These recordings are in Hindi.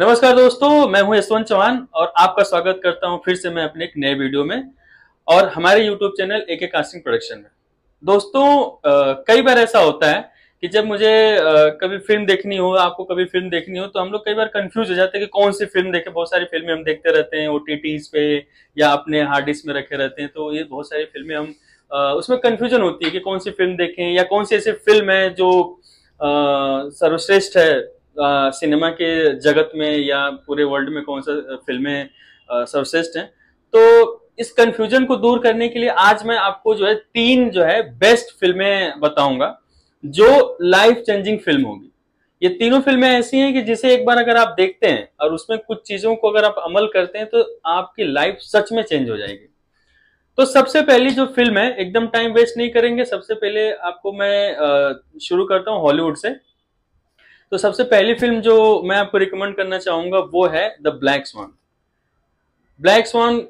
नमस्कार दोस्तों मैं हूं यशवंत चौहान और आपका स्वागत करता हूं फिर से मैं अपने एक नए वीडियो में और हमारे यूट्यूब चैनल ए के कास्टिंग प्रोडक्शन में दोस्तों कई बार ऐसा होता है कि जब मुझे कभी फिल्म देखनी हो आपको कभी फिल्म देखनी हो तो हम लोग कई बार कंफ्यूज हो जाते हैं कि कौन सी फिल्म देखें बहुत सारी फिल्में हम देखते रहते हैं ओ पे या अपने हार्ड डिस्क में रखे रहते हैं तो ये बहुत सारी फिल्में हम उसमें कन्फ्यूजन होती है कि कौन सी फिल्म देखें या कौन सी ऐसी फिल्म है जो सर्वश्रेष्ठ है सिनेमा के जगत में या पूरे वर्ल्ड में कौन सा फिल्में सर्वश्रेष्ठ हैं तो इस कंफ्यूजन को दूर करने के लिए आज मैं आपको जो है तीन जो है बेस्ट फिल्में बताऊंगा जो लाइफ चेंजिंग फिल्म होगी ये तीनों फिल्में ऐसी हैं कि जिसे एक बार अगर आप देखते हैं और उसमें कुछ चीजों को अगर आप अमल करते हैं तो आपकी लाइफ सच में चेंज हो जाएगी तो सबसे पहली जो फिल्म है एकदम टाइम वेस्ट नहीं करेंगे सबसे पहले आपको मैं शुरू करता हूँ हॉलीवुड से तो सबसे पहली फिल्म जो मैं आपको रिकमेंड करना चाहूंगा वो है the black swan black swan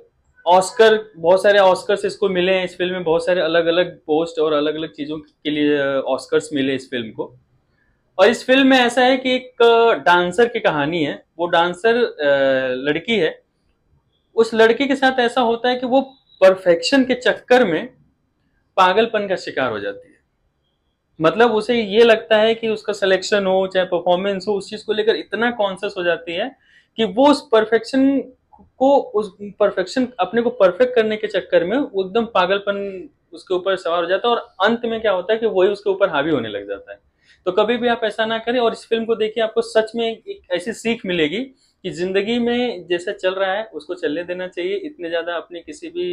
Oscar बहुत सारे ऑस्कर इसको मिले हैं इस फिल्म में बहुत सारे अलग अलग पोस्ट और अलग अलग चीज़ों के लिए ऑस्कर्स मिले इस फिल्म को और इस फिल्म में ऐसा है कि एक डांसर की कहानी है वो डांसर लड़की है उस लड़की के साथ ऐसा होता है कि वो परफेक्शन के चक्कर में पागलपन का शिकार हो जाती है मतलब उसे ये लगता है कि उसका सिलेक्शन हो चाहे परफॉर्मेंस हो उस चीज को लेकर इतना कॉन्सियस हो जाती है कि वो उस परफेक्शन को उस परफेक्शन अपने को परफेक्ट करने के चक्कर में वो एकदम पागलपन उसके ऊपर सवार हो जाता है और अंत में क्या होता है कि वही उसके ऊपर हावी होने लग जाता है तो कभी भी आप ऐसा ना करें और इस फिल्म को देखिए आपको सच में एक ऐसी सीख मिलेगी कि जिंदगी में जैसा चल रहा है उसको चलने देना चाहिए इतने ज़्यादा अपने किसी भी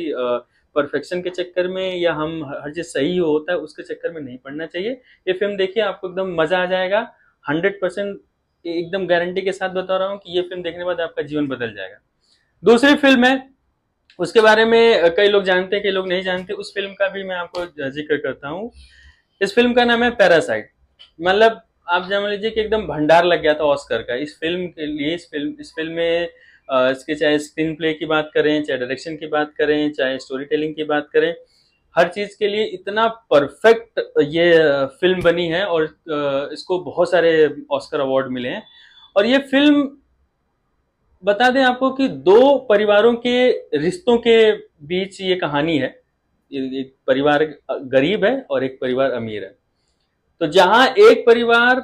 परफेक्शन के चक्कर में या हम हर चीज़ सही होता है उसके चक्कर में नहीं पड़ना चाहिए ये फिल्म देखिए आपको एकदम मज़ा आ जाएगा हंड्रेड परसेंट एकदम गारंटी के साथ बता रहा हूँ कि ये फिल्म देखने के बाद आपका जीवन बदल जाएगा दूसरी फिल्म है उसके बारे में कई लोग जानते हैं कई लोग नहीं जानते उस फिल्म का भी मैं आपको जिक्र करता हूँ इस फिल्म का नाम है पैरासाइट मतलब आप जान लीजिए कि एकदम भंडार लग गया था ऑस्कर का इस फिल्म के लिए इस फिल्म इस फिल्म में इसके चाहे स्क्रीन प्ले की बात करें चाहे डायरेक्शन की बात करें चाहे स्टोरी टेलिंग की बात करें हर चीज़ के लिए इतना परफेक्ट ये फिल्म बनी है और इसको बहुत सारे ऑस्कर अवार्ड मिले हैं और ये फिल्म बता दें आपको कि दो परिवारों के रिश्तों के बीच ये कहानी है एक परिवार गरीब है और एक परिवार अमीर है तो जहां एक परिवार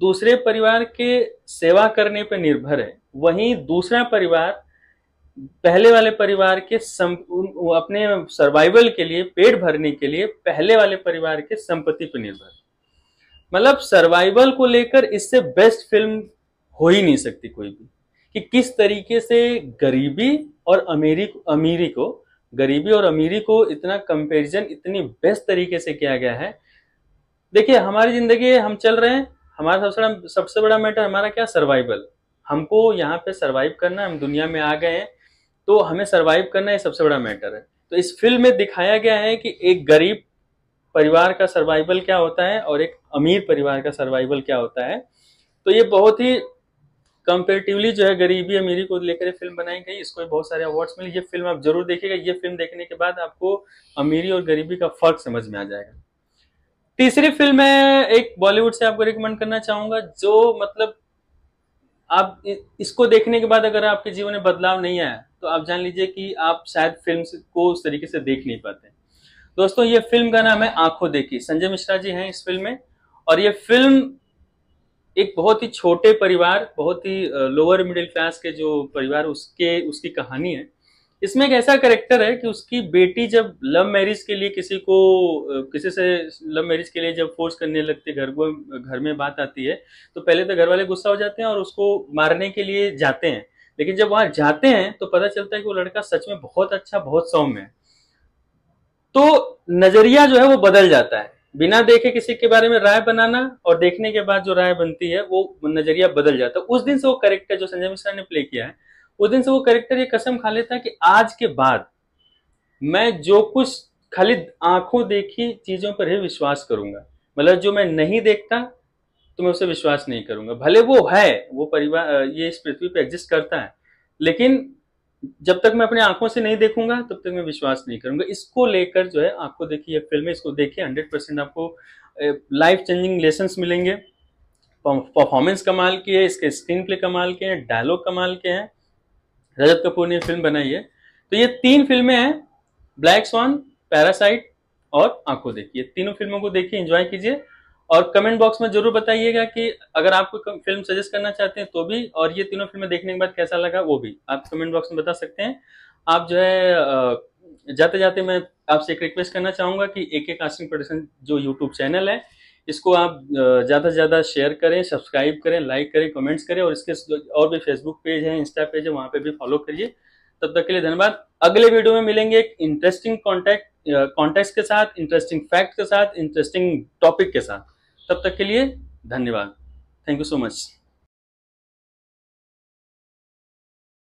दूसरे परिवार के सेवा करने पर निर्भर है वहीं दूसरा परिवार पहले वाले परिवार के सम, अपने सर्वाइवल के लिए पेट भरने के लिए पहले वाले परिवार के संपत्ति पर निर्भर मतलब सर्वाइवल को लेकर इससे बेस्ट फिल्म हो ही नहीं सकती कोई भी कि किस तरीके से गरीबी और अमीरी अमीरी को गरीबी और अमीरी को इतना कंपैरिजन इतनी बेस्ट तरीके से किया गया है देखिए हमारी जिंदगी हम चल रहे हैं हमारा सबसे बड़ा सबसे बड़ा मैटर हमारा क्या सर्वाइवल हमको यहाँ पे सर्वाइव करना हम दुनिया में आ गए हैं तो हमें सर्वाइव करना ये सबसे बड़ा मैटर है तो इस फिल्म में दिखाया गया है कि एक गरीब परिवार का सर्वाइवल क्या होता है और एक अमीर परिवार का सर्वाइवल क्या होता है तो ये बहुत ही कंपेरेटिवली जो है गरीबी अमीरी को लेकर फिल्म बनाई गई इसको बहुत सारे अवार्ड्स मिले ये फिल्म आप जरूर देखिएगा ये फिल्म देखने के बाद आपको अमीरी और गरीबी का फर्क समझ में आ जाएगा तीसरी फिल्म है एक बॉलीवुड से आपको रिकमेंड करना चाहूंगा जो मतलब आप इसको देखने के बाद अगर आपके जीवन में बदलाव नहीं आया तो आप जान लीजिए कि आप शायद फिल्म को उस तरीके से देख नहीं पाते दोस्तों ये फिल्म का नाम है आंखों देखी संजय मिश्रा जी हैं इस फिल्म में और ये फिल्म एक बहुत ही छोटे परिवार बहुत ही लोअर मिडिल क्लास के जो परिवार उसके उसकी कहानी है इसमें एक ऐसा करेक्टर है कि उसकी बेटी जब लव मैरिज के लिए किसी को किसी से लव मैरिज के लिए जब फोर्स करने लगती है घर को घर में बात आती है तो पहले तो घर वाले गुस्सा हो जाते हैं और उसको मारने के लिए जाते हैं लेकिन जब वहां जाते हैं तो पता चलता है कि वो लड़का सच में बहुत अच्छा बहुत सौम्य है तो नजरिया जो है वो बदल जाता है बिना देखे किसी के बारे में राय बनाना और देखने के बाद जो राय बनती है वो नजरिया बदल जाता है उस दिन से वो करेक्टर जो संजय मिश्रा ने प्ले किया है उस दिन से वो करेक्टर ये कसम खा लेता है कि आज के बाद मैं जो कुछ खाली आंखों देखी चीज़ों पर ही विश्वास करूंगा मतलब जो मैं नहीं देखता तो मैं उसे विश्वास नहीं करूंगा भले वो है वो परिवार ये इस पृथ्वी पर एग्जिस्ट करता है लेकिन जब तक मैं अपने आंखों से नहीं देखूंगा तब तक मैं विश्वास नहीं करूंगा इसको लेकर जो है आपको देखिए फिल्म इसको देखिए हंड्रेड परसेंट आपको लाइफ चेंजिंग लेसन मिलेंगे परफॉर्मेंस कमाल की है इसके स्क्रीन प्ले कमाल के हैं डायलॉग कमाल के हैं रजत कपूर ने फिल्म बनाई है तो ये तीन फिल्में हैं ब्लैक स्वान पैरासाइट और आंखों देखिए तीनों फिल्मों को देखिए इंजॉय कीजिए और कमेंट बॉक्स में जरूर बताइएगा कि अगर आपको फिल्म सजेस्ट करना चाहते हैं तो भी और ये तीनों फिल्में देखने के बाद कैसा लगा वो भी आप कमेंट बॉक्स में बता सकते हैं आप जो है जाते जाते मैं आपसे एक रिक्वेस्ट करना चाहूंगा कि एक एक कास्टिंग प्रोडक्शन जो यूट्यूब चैनल है इसको आप ज़्यादा से ज़्यादा शेयर करें सब्सक्राइब करें लाइक करें कमेंट्स करें और इसके और भी फेसबुक पेज है इंस्टा पेज है वहाँ पे भी फॉलो करिए तब तक के लिए धन्यवाद अगले वीडियो में मिलेंगे एक इंटरेस्टिंग कॉन्टैक्ट कॉन्टेक्ट के साथ इंटरेस्टिंग फैक्ट के साथ इंटरेस्टिंग टॉपिक के साथ तब तक के लिए धन्यवाद थैंक यू सो मच